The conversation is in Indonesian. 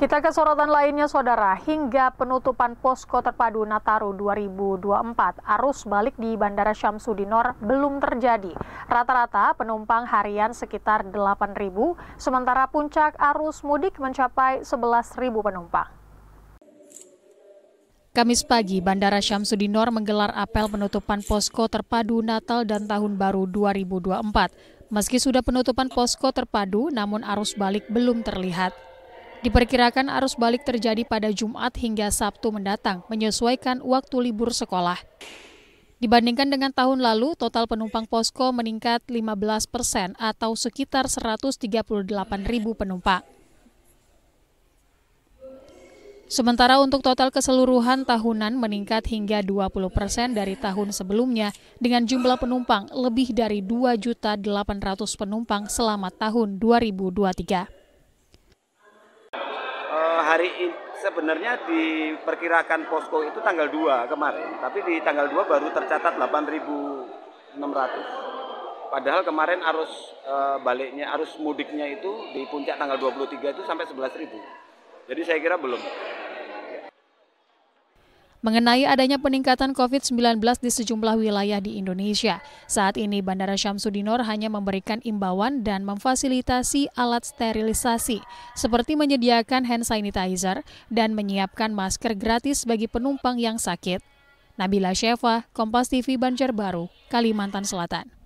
Kita ke sorotan lainnya, Saudara. Hingga penutupan posko terpadu Nataru 2024, arus balik di Bandara Syamsudinor belum terjadi. Rata-rata penumpang harian sekitar 8.000, sementara puncak arus mudik mencapai 11.000 penumpang. Kamis pagi, Bandara Syamsudinor menggelar apel penutupan posko terpadu Natal dan Tahun Baru 2024. Meski sudah penutupan posko terpadu, namun arus balik belum terlihat. Diperkirakan arus balik terjadi pada Jumat hingga Sabtu mendatang, menyesuaikan waktu libur sekolah. Dibandingkan dengan tahun lalu, total penumpang posko meningkat 15 persen atau sekitar 138 ribu penumpang. Sementara untuk total keseluruhan tahunan meningkat hingga 20 persen dari tahun sebelumnya dengan jumlah penumpang lebih dari 2.800 penumpang selama tahun 2023 hari sebenarnya diperkirakan posko itu tanggal 2 kemarin, tapi di tanggal 2 baru tercatat 8.600. Padahal kemarin arus e, baliknya, arus mudiknya itu di puncak tanggal 23 itu sampai 11.000. Jadi saya kira belum mengenai adanya peningkatan COVID-19 di sejumlah wilayah di Indonesia. Saat ini Bandara Syamsudinor hanya memberikan imbauan dan memfasilitasi alat sterilisasi, seperti menyediakan hand sanitizer dan menyiapkan masker gratis bagi penumpang yang sakit. Nabila Syefa, Kompas TV Banjarbaru, Kalimantan Selatan.